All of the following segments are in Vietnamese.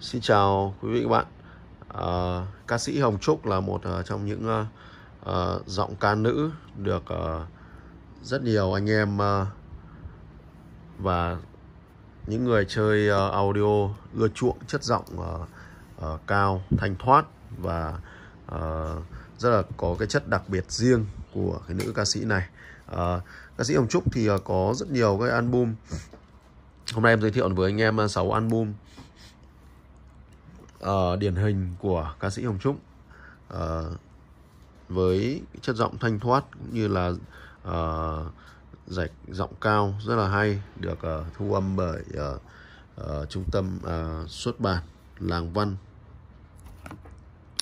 Xin chào quý vị các bạn. À, ca sĩ Hồng Trúc là một uh, trong những uh, uh, giọng ca nữ được uh, rất nhiều anh em uh, và những người chơi uh, audio ưa chuộng chất giọng uh, uh, cao, thanh thoát và uh, rất là có cái chất đặc biệt riêng của cái nữ ca sĩ này. Uh, ca sĩ Hồng Trúc thì uh, có rất nhiều cái album. Hôm nay em giới thiệu với anh em 6 album Ờ, điển hình của ca sĩ Hồng Trúc uh, với chất giọng thanh thoát cũng như là uh, rạch giọng cao rất là hay được uh, thu âm bởi uh, uh, trung tâm uh, xuất bản làng văn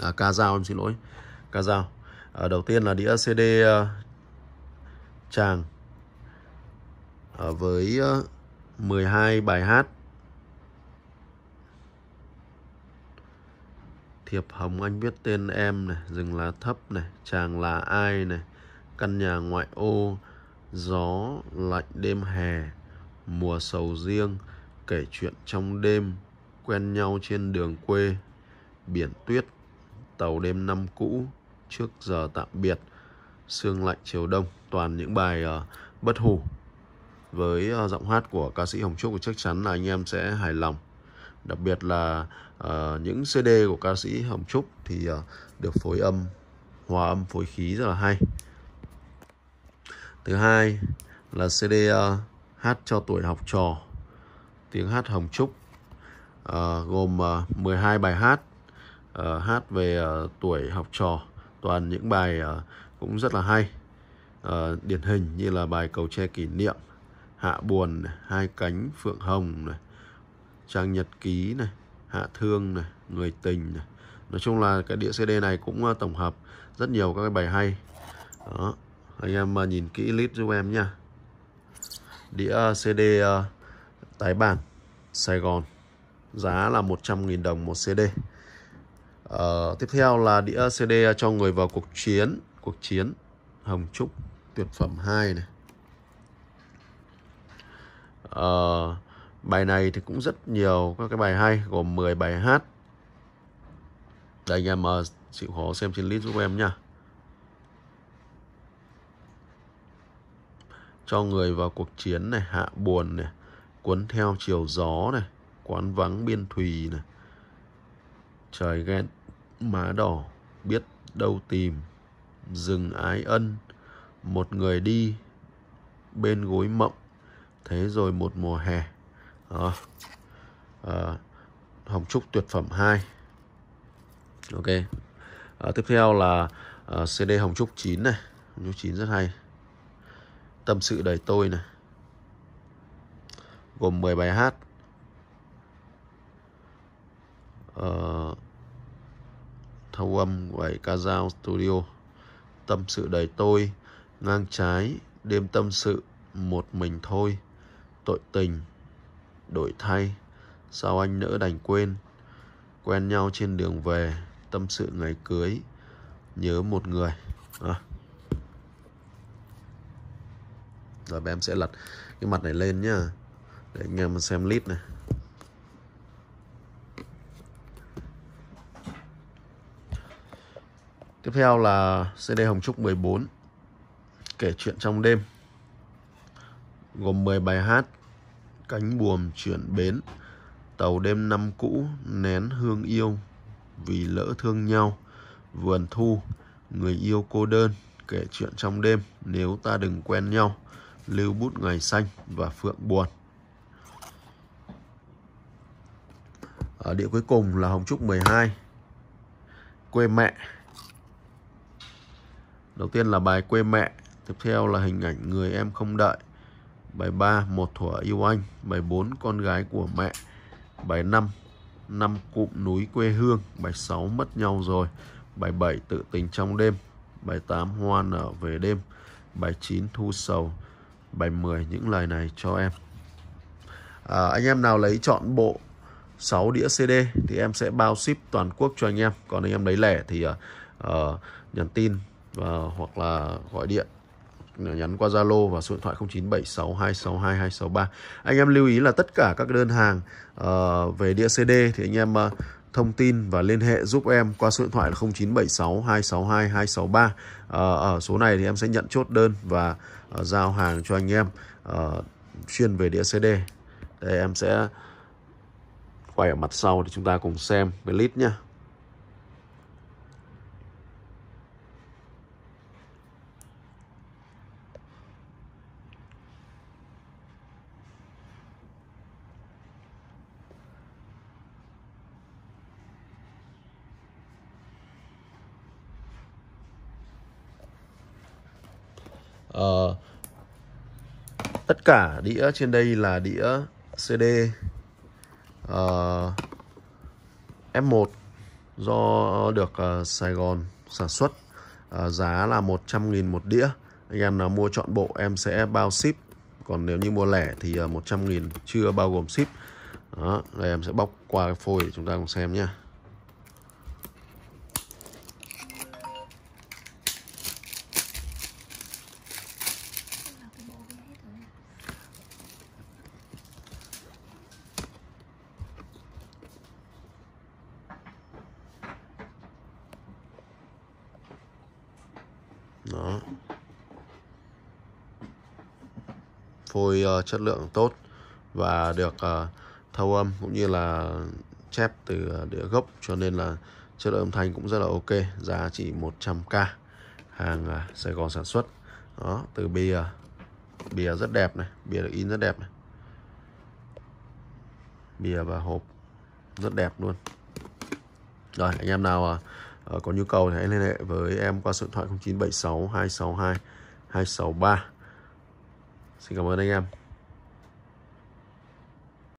à, ca dao em xin lỗi ca dao à, đầu tiên là đĩa cd uh, tràng à, với uh, 12 bài hát Thiệp Hồng anh viết tên em này, rừng lá thấp này, chàng là ai này, căn nhà ngoại ô, gió lạnh đêm hè, mùa sầu riêng, kể chuyện trong đêm, quen nhau trên đường quê, biển tuyết, tàu đêm năm cũ, trước giờ tạm biệt, sương lạnh chiều đông, toàn những bài uh, bất hủ. Với uh, giọng hát của ca sĩ Hồng Trúc chắc chắn là anh em sẽ hài lòng đặc biệt là uh, những CD của ca sĩ Hồng Trúc thì uh, được phối âm hòa âm phối khí rất là hay thứ hai là CD uh, ờ, hát cho tuổi học trò tiếng hát Hồng Trúc uh, gồm uh, 12 bài hát uh, hát về uh, tuổi học trò toàn những bài uh, cũng rất là hay uh, điển hình như là bài cầu tre kỷ niệm hạ buồn hai cánh phượng hồng này trang nhật ký này hạ thương này người tình này nói chung là cái đĩa cd này cũng ờ, tổng hợp rất nhiều các cái bài hay đó anh em mà ờ, nhìn kỹ clip giúp em nha đĩa ờ, cd tái bản sài gòn giá là 100.000 đồng một cd Ờ, tiếp theo là đĩa CD cho người vào cuộc chiến Cuộc chiến Hồng Trúc tuyệt phẩm 2 này ờ, Bài này thì cũng rất nhiều các cái bài hay gồm 10 bài hát. Đây anh em uh, chịu khó xem trên list giúp em nha. Cho người vào cuộc chiến này, hạ buồn này, cuốn theo chiều gió này, quán vắng biên thùy này. Trời ghen, má đỏ, biết đâu tìm, rừng ái ân, một người đi, bên gối mộng, thế rồi một mùa hè đó à, hồng trúc tuyệt phẩm 2 ok à, tiếp theo là à, cd hồng trúc 9 này hồng trúc 9 rất hay tâm sự đời tôi này gồm 10 bài hát à, thâu âm của ca dao Studio Tâm sự đời tôi Ngang trái Đêm tâm sự Một mình thôi Tội tình đổi thay sao anh nỡ đành quên quen nhau trên đường về tâm sự ngày cưới nhớ một người à. rồi em sẽ lật cái mặt này lên nhá để anh em xem list này Tiếp theo là CD Hồng Trúc 14 Kể chuyện trong đêm Gồm 10 bài hát cánh buồm chuyển bến tàu đêm năm cũ nén hương yêu vì lỡ thương nhau vườn thu người yêu cô đơn kể chuyện trong đêm nếu ta đừng quen nhau lưu bút ngày xanh và phượng buồn ở địa cuối cùng là hồng trúc 12 quê mẹ đầu tiên là bài quê mẹ tiếp theo là hình ảnh người em không đợi Bài 3 Một thuở yêu anh Bài 4 Con gái của mẹ Bài 5 Năm cụm núi quê hương Bài 6 Mất nhau rồi Bài 7 Tự tình trong đêm Bài 8 Hoa nở về đêm Bài 9 Thu sầu Bài 10 Những lời này cho em à, Anh em nào lấy chọn bộ 6 đĩa CD thì em sẽ bao ship toàn quốc cho anh em Còn anh em lấy lẻ thì uh, nhắn tin và ờ, hoặc là gọi điện nhắn qua Zalo và số điện thoại 0976262263. Anh em lưu ý là tất cả các đơn hàng uh, về đĩa CD thì anh em uh, thông tin và liên hệ giúp em qua số điện thoại là 0976262263. 262 ờ, ở số này thì em sẽ nhận chốt đơn và à, giao hàng cho anh em à, chuyên về đĩa CD. Đây em sẽ quay ở mặt sau để chúng ta cùng xem cái list nhé. uh, tất cả đĩa trên đây là đĩa CD uh, ờ, F1 do được uh, Sài Gòn sản xuất uh, giá là 100.000 một đĩa anh em nào mua chọn bộ em sẽ bao ship còn nếu như mua lẻ thì 100.000 chưa bao gồm ship đó, đây em sẽ bóc qua cái phôi để chúng ta cùng xem nhé đó phôi uh, chất lượng tốt và được uh, thâu âm cũng như là chép từ ờ, đĩa gốc cho nên là chất lượng âm thanh cũng rất là ok giá chỉ 100k hàng uh, Sài Gòn sản xuất đó từ bìa bìa rất đẹp này bìa được in rất đẹp này bìa và hộp rất đẹp luôn rồi anh em nào uh, uh, có nhu cầu thì hãy liên hệ với em qua số điện thoại 0976 262 263 Xin cảm ơn anh em